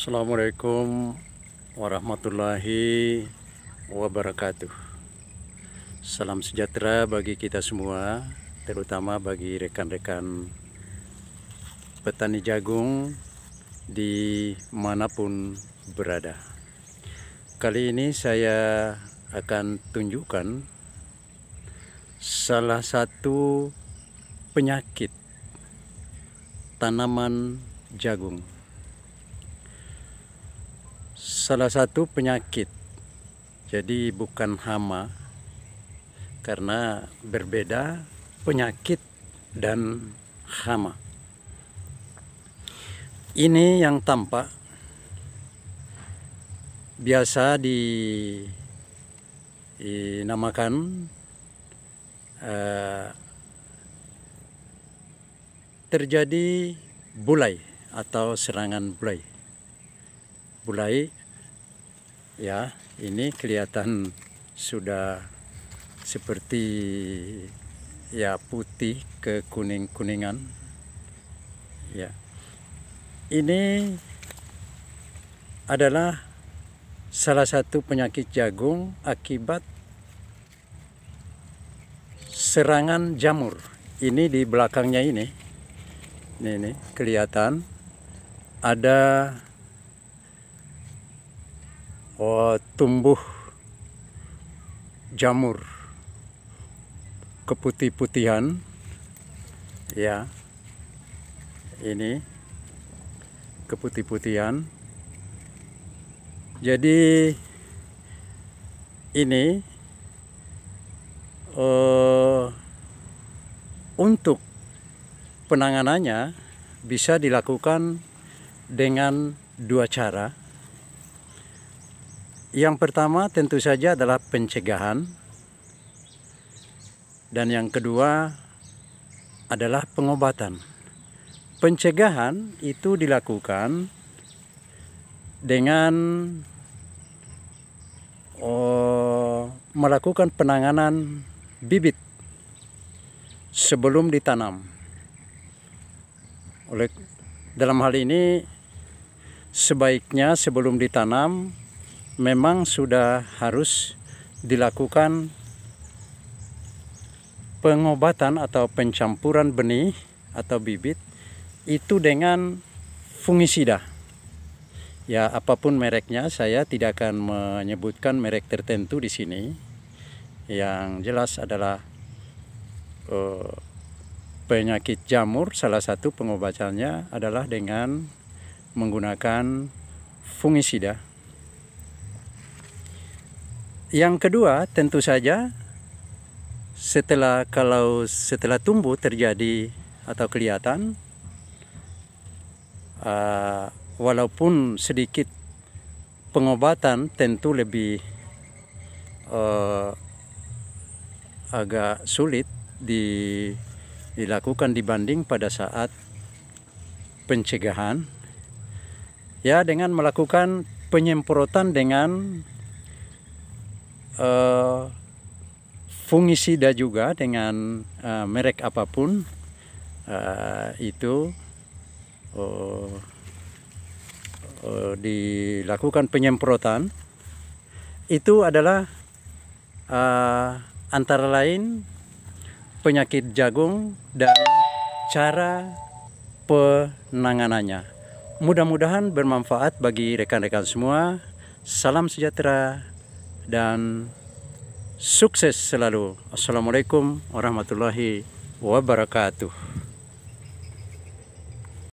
Assalamualaikum warahmatullahi wabarakatuh Salam sejahtera bagi kita semua Terutama bagi rekan-rekan petani jagung di manapun berada Kali ini saya akan tunjukkan Salah satu penyakit tanaman jagung salah satu penyakit jadi bukan hama karena berbeda penyakit dan hama ini yang tampak biasa di dinamakan uh, terjadi bulai atau serangan bulai mulai ya ini kelihatan sudah seperti ya putih ke kuning-kuningan ya ini adalah salah satu penyakit jagung akibat serangan jamur ini di belakangnya ini ini, ini kelihatan ada oh, tumbuh jamur keputih-putihan ya ini keputih-putihan jadi ini uh, untuk penanganannya bisa dilakukan dengan dua cara yang pertama tentu saja adalah pencegahan dan yang kedua adalah pengobatan. Pencegahan itu dilakukan dengan oh, melakukan penanganan bibit sebelum ditanam. Oleh dalam hal ini sebaiknya sebelum ditanam memang sudah harus dilakukan pengobatan atau pencampuran benih atau bibit itu dengan fungisida. Ya, apapun mereknya saya tidak akan menyebutkan merek tertentu di sini. Yang jelas adalah uh, penyakit jamur salah satu pengobatannya adalah dengan menggunakan fungisida. Yang kedua, tentu saja setelah kalau setelah tumbuh terjadi atau kelihatan uh, walaupun sedikit pengobatan tentu lebih uh, agak sulit di, dilakukan dibanding pada saat pencegahan ya dengan melakukan penyemprotan dengan Eh, fungisida juga dengan uh, merek apapun uh, itu uh, uh, dilakukan penyemprotan itu adalah uh, antara lain penyakit jagung dan cara penanganannya. Mudah-mudahan bermanfaat bagi rekan-rekan semua. Salam sejahtera dan sukses selalu. Assalamualaikum warahmatullahi wabarakatuh.